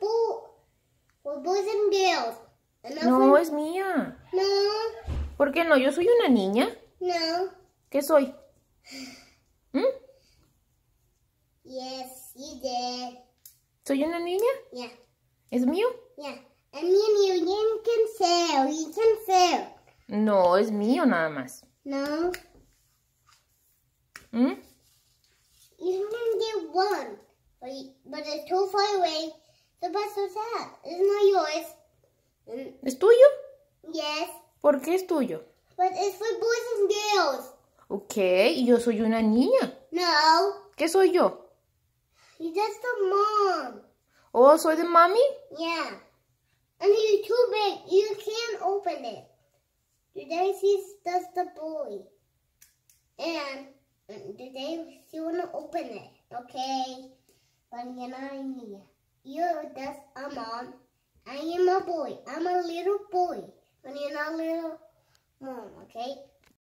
bo for boys and girls. no, es mía. No. ¿Por qué no? ¿Yo soy una niña? No. ¿Qué soy? ¿Mm? Yes, you did. ¿Soy una niña? Yeah. ¿Es mío? Yeah. I mean, you can sell, you can sell. No, es mío nada más. No. ¿Mm? You can get one, but, but it's too far away. So what's so It's not yours. ¿Es tuyo? Yes. ¿Por qué es tuyo? But it's for boys and girls. Ok, y yo soy una niña. No. ¿Qué soy yo? You're just a mom. Oh, soy de mommy? Yeah. And you're too big. You can't open it. Today she's just a boy. And today she wanna open it. Okay. But you're not a niña. You're just a mom. I am a boy. I'm a little boy. And you're not little mom, okay?